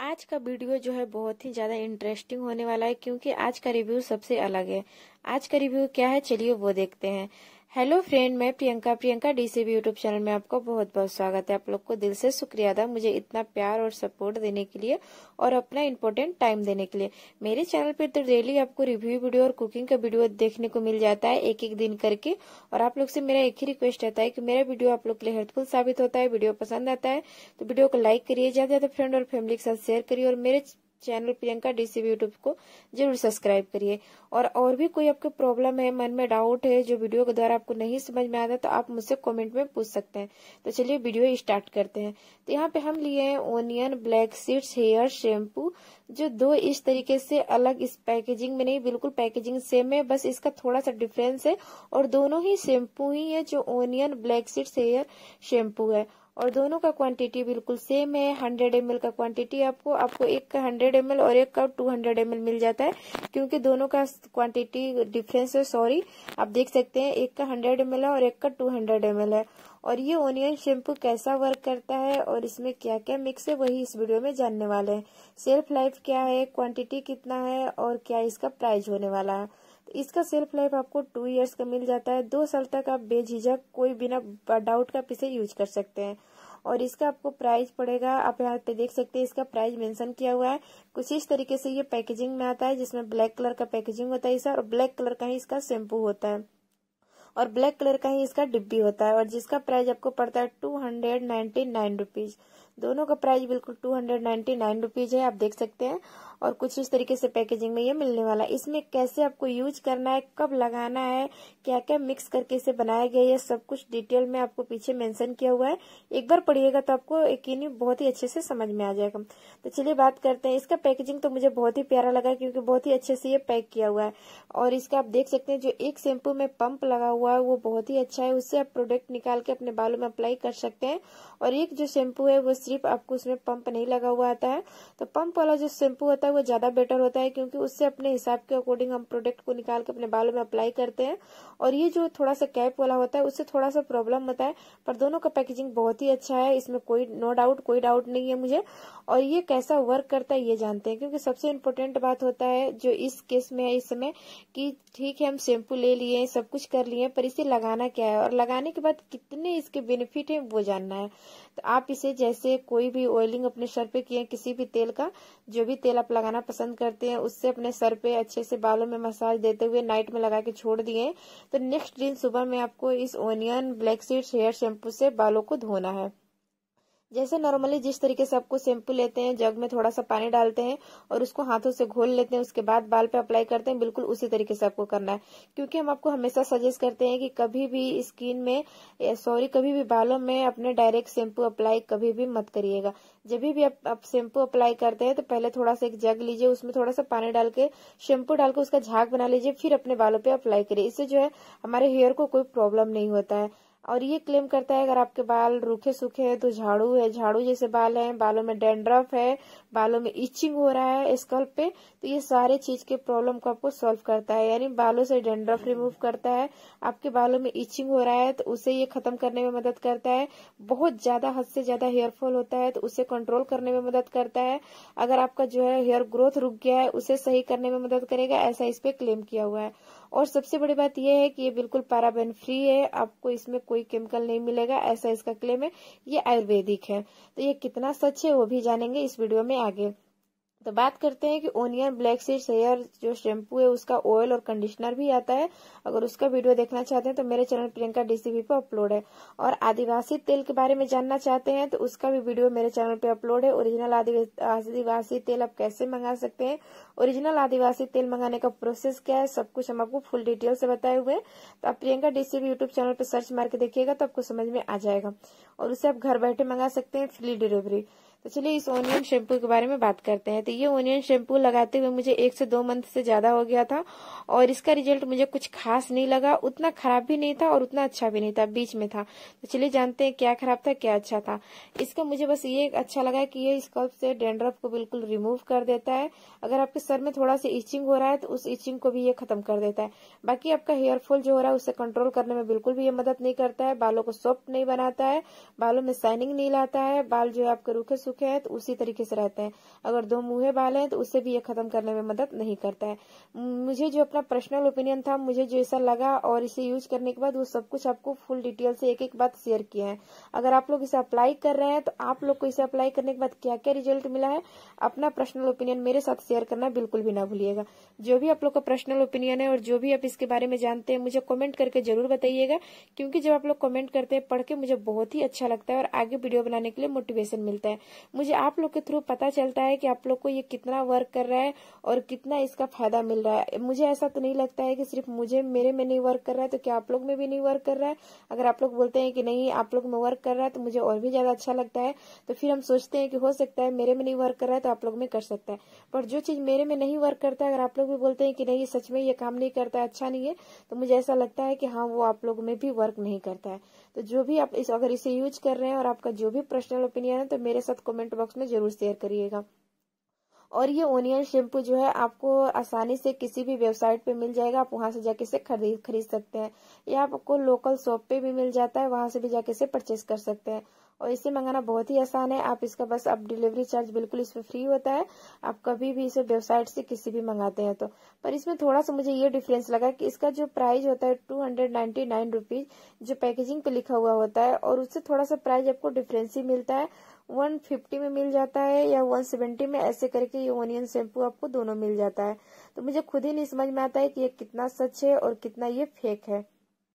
आज का वीडियो जो है बहुत ही ज़्यादा इंटरेस्टिंग होने वाला है क्योंकि आज का रिव्यू सबसे अलग है आज का रिव्यू क्या है चलिए वो देखते हैं हेलो फ्रेंड मैं Priyanka Priyanka DCB YouTube channel में आपको बहुत बहुत स्वागत है आप लोग को दिल से शुक्रिया अदा मुझे इतना प्यार और सपोर्ट देने के लिए और अपना इम्पोर्टेंट टाइम देने के लिए मेरे चैनल पर तो डेली आपको रिव्यू वीडियो और कुकिंग का वीडियो देखने को मिल जाता है एक एक दिन करके और आप लोग से मेरा एक ही रिक्वेस्ट रहता है की मेरा वीडियो आप लोग के लिए हेल्पफुल साबित होता है वीडियो पसंद आता है तो वीडियो को लाइक करिए ज्यादा ज्यादा फ्रेंड और फैमिली के साथ शेयर करिए और मेरे चैनल प्रियंका डीसी यूट्यूब को जरूर सब्सक्राइब करिए और और भी कोई आपके प्रॉब्लम है मन में डाउट है जो वीडियो के द्वारा आपको नहीं समझ में आता तो आप मुझसे कमेंट में पूछ सकते हैं तो चलिए वीडियो स्टार्ट करते हैं तो यहाँ पे हम लिए हैं onion black seeds hair shampoo जो दो इस तरीके से अलग इस पैकेजिंग में नहीं बिल्कुल पैकेजिंग सेम है बस इसका थोड़ा सा डिफरेंस है और दोनों ही शैम्पू ही है जो onion black seeds hair shampoo है और दोनों का क्वांटिटी बिल्कुल सेम है हंड्रेड एम का क्वांटिटी आपको आपको एक का हंड्रेड एम और एक का टू हंड्रेड एम मिल जाता है क्योंकि दोनों का क्वांटिटी डिफरेंस है सॉरी आप देख सकते हैं एक का हंड्रेड एम है और एक का टू हंड्रेड एम है और ये ओनियन शैम्पू कैसा वर्क करता है और इसमें क्या क्या मिक्स है वही इस वीडियो में जानने वाले हैं सेल्फ लाइफ क्या है क्वांटिटी कितना है और क्या इसका प्राइस होने वाला है तो इसका सेल्फ लाइफ आपको टू इयर्स का मिल जाता है दो साल तक आप बेझिझक कोई बिना डाउट का इसे यूज कर सकते हैं और इसका आपको प्राइस पड़ेगा आप यहाँ पे देख सकते हैं इसका प्राइस मेंशन किया हुआ है कुछ इस तरीके से ये पैकेजिंग में आता है जिसमें ब्लैक कलर का पैकेजिंग होता है इसका और ब्लैक कलर का ही इसका शैम्पू होता है और ब्लैक कलर का ही इसका डिब्बी होता है और जिसका प्राइस आपको पड़ता है two hundred ninety nine rupees दोनों का प्राइस बिल्कुल two hundred ninety nine rupees है आप देख सकते हैं और कुछ इस तरीके से पैकेजिंग में ये मिलने वाला है इसमें कैसे आपको यूज करना है कब लगाना है क्या क्या मिक्स करके इसे बनाया गया है सब कुछ डिटेल में आपको पीछे मेंशन किया हुआ है एक बार पढ़िएगा तो आपको यकीन बहुत ही अच्छे से समझ में आ जाएगा तो चलिए बात करते हैं इसका पैकेजिंग तो मुझे बहुत ही प्यारा लगा क्योंकि बहुत ही अच्छे से ये पैक किया हुआ है और इसका आप देख सकते हैं जो एक शैम्पू में पंप लगा हुआ है वो बहुत ही अच्छा है उससे आप प्रोडक्ट निकाल के अपने बालों में अप्लाई कर सकते हैं और एक जो शैम्पू है वो सिर्फ आपको उसमें पंप नहीं लगा हुआ आता है तो पंप वाला जो शैम्पू होता है है वो ज़्यादा बेटर होता है क्योंकि उससे अपने हिसाब के अकॉर्डिंग हम प्रोडक्ट को निकाल के अपने बालों में अप्लाई करते हैं और ये जो थोड़ा सा कैप वाला होता है उससे थोड़ा सा प्रॉब्लम होता है पर दोनों का पैकेजिंग बहुत ही अच्छा है इसमें कोई नो डाउट कोई डाउट नहीं है मुझे और ये कैसा वर्क करता है ये जानते हैं क्योंकि सबसे इम्पोर्टेंट बात होता है जो इस केस में है इस समय कि ठीक है हम शैम्पू ले लिए सब कुछ कर लिए पर इसे लगाना क्या है और लगाने के बाद कितने इसके बेनिफिट है वो जानना है तो आप इसे जैसे कोई भी ऑयलिंग अपने सर पे किए किसी भी तेल का जो भी तेल आप लगाना पसंद करते हैं उससे अपने सर पे अच्छे से बालों में मसाज देते हुए नाइट में लगा के छोड़ दिए तो नेक्स्ट दिन सुबह में आपको इस onion black seeds hair shampoo से बालों को धोना है जैसे नॉर्मली जिस तरीके से आपको शैम्पू लेते हैं जग में थोड़ा सा पानी डालते हैं और उसको हाथों से घोल लेते हैं उसके बाद बाल पे अप्लाई करते हैं बिल्कुल उसी तरीके से आपको करना है क्योंकि हम आपको हमेशा सजेस्ट करते हैं कि कभी भी स्किन में सॉरी कभी भी बालों में अपने डायरेक्ट शैम्पू अप्लाई कभी भी मत करिएगा जब भी आप, शैम्पू अप्लाई करते हैं तो पहले थोड़ा सा एक जग लीजिए उसमें थोड़ा सा पानी डाल के शैम्पू डाल के उसका झाग बना लीजिए फिर अपने बालों पे अप्लाई करिए इससे जो है हमारे हेयर को कोई प्रॉब्लम नहीं होता है और ये क्लेम करता है अगर आपके बाल रूखे सूखे हैं तो झाड़ू है झाड़ू जैसे बाल हैं बालों में डेंड्रफ है बालों में इचिंग हो रहा है स्कल्प पे तो ये सारे चीज के प्रॉब्लम को आपको सॉल्व करता है यानी बालों से डेंड्रफ रिमूव करता है आपके बालों में इचिंग हो रहा है तो उसे ये खत्म करने में मदद करता है बहुत ज्यादा हद से ज्यादा हेयरफॉल होता है तो उसे कंट्रोल करने में मदद करता है अगर आपका जो है हेयर ग्रोथ रुक गया है उसे सही करने में मदद करेगा ऐसा इस पे क्लेम किया हुआ है और सबसे बड़ी बात यह है कि ये बिल्कुल पैराबेन फ्री है आपको इसमें कोई केमिकल नहीं मिलेगा ऐसा इसका क्लेम है ये आयुर्वेदिक है तो ये कितना सच है वो भी जानेंगे इस वीडियो में आगे तो बात करते हैं कि ओनियन ब्लैक सीड हेयर जो शैम्पू है उसका ऑयल और कंडीशनर भी आता है अगर उसका वीडियो देखना चाहते हैं तो मेरे चैनल प्रियंका डीसीबी पर अपलोड है और आदिवासी तेल के बारे में जानना चाहते हैं तो उसका भी वीडियो मेरे चैनल पे अपलोड है ओरिजिनल आदिवासी तेल आप कैसे मंगा सकते हैं ओरिजिनल आदिवासी तेल मंगाने का प्रोसेस क्या है सब कुछ हम आपको फुल डिटेल से बताए हुए तो आप प्रियंका डीसीबी यूट्यूब चैनल पर सर्च मार के देखिएगा तो आपको समझ में आ जाएगा और उसे आप घर बैठे मंगा सकते हैं फ्री डिलीवरी तो चलिए इस ओनियन शैम्पू के बारे में बात करते हैं तो ये ओनियन शैम्पू लगाते हुए मुझे एक से दो मंथ से ज़्यादा हो गया था और इसका रिजल्ट मुझे कुछ खास नहीं लगा उतना खराब भी नहीं था और उतना अच्छा भी नहीं था बीच में था तो चलिए जानते हैं क्या खराब था क्या अच्छा था इसका मुझे बस ये अच्छा लगा कि ये स्कॉप से डेंड्रफ को बिल्कुल रिमूव कर देता है अगर आपके सर में थोड़ा सा इचिंग हो रहा है तो उस इचिंग को भी ये खत्म कर देता है बाकी आपका हेयरफॉल जो हो रहा है उसे कंट्रोल करने में बिल्कुल भी ये मदद नहीं करता है बालों को सॉफ्ट नहीं बनाता है बालों में शाइनिंग नहीं लाता है बाल जो है आपके रूखे सुख है तो उसी तरीके से रहते हैं अगर दो मुहे बाल हैं तो उससे भी ये खत्म करने में मदद नहीं करता है मुझे जो अपना पर्सनल ओपिनियन था मुझे जो ऐसा लगा और इसे यूज करने के बाद वो सब कुछ आपको फुल डिटेल से एक एक बात शेयर किया है अगर आप लोग इसे अप्लाई कर रहे हैं तो आप लोग को इसे अप्लाई करने के बाद क्या क्या रिजल्ट मिला है अपना पर्सनल ओपिनियन मेरे साथ शेयर करना बिल्कुल भी ना भूलिएगा जो भी आप लोग का पर्सनल ओपिनियन है और जो भी आप इसके बारे में जानते हैं मुझे कमेंट करके जरूर बताइएगा क्योंकि जब आप लोग कॉमेंट करते हैं पढ़ के मुझे बहुत ही अच्छा लगता है और आगे वीडियो बनाने के लिए मोटिवेशन मिलता है मुझे आप लोग के थ्रू पता चलता है कि आप लोग को ये कितना वर्क कर रहा है और कितना इसका फायदा मिल रहा है मुझे ऐसा तो नहीं लगता है कि सिर्फ मुझे मेरे में नहीं वर्क कर रहा है तो क्या आप लोग में भी नहीं वर्क कर रहा है अगर आप लोग बोलते हैं कि नहीं आप लोग में वर्क कर रहा है तो मुझे और भी ज्यादा अच्छा लगता है तो फिर हम सोचते हैं कि हो सकता है मेरे में नहीं वर्क कर रहा है तो आप लोग में कर सकता है पर जो चीज मेरे में नहीं वर्क करता है अगर आप लोग भी बोलते हैं कि नहीं सच में ये काम नहीं करता अच्छा नहीं है तो मुझे ऐसा लगता है कि हाँ वो आप लोग में भी वर्क नहीं करता है तो जो भी आप इस अगर इसे यूज कर रहे हैं और आपका जो भी पर्सनल ओपिनियन है तो मेरे साथ कमेंट बॉक्स में जरूर शेयर करिएगा और ये ओनियन शैम्पू जो है आपको आसानी से किसी भी वेबसाइट पे मिल जाएगा आप वहां से जाके इसे खरीद खरीद सकते हैं या आपको लोकल शॉप पे भी मिल जाता है वहां से भी जाके इसे परचेस कर सकते हैं और इसे मंगाना बहुत ही आसान है आप इसका बस अब डिलीवरी चार्ज बिल्कुल इसमें फ्री होता है आप कभी भी इसे वेबसाइट से किसी भी मंगाते हैं तो पर इसमें थोड़ा सा मुझे ये डिफरेंस लगा कि इसका जो प्राइस होता है two hundred ninety nine rupees जो पैकेजिंग पे लिखा हुआ होता है और उससे थोड़ा सा प्राइस आपको डिफरेंस ही मिलता है वन फिफ्टी में मिल जाता है या वन सेवेंटी में ऐसे करके ये ओनियन शैम्पू आपको दोनों मिल जाता है तो मुझे खुद ही नहीं समझ में आता है कि ये कितना सच है और कितना ये फेक है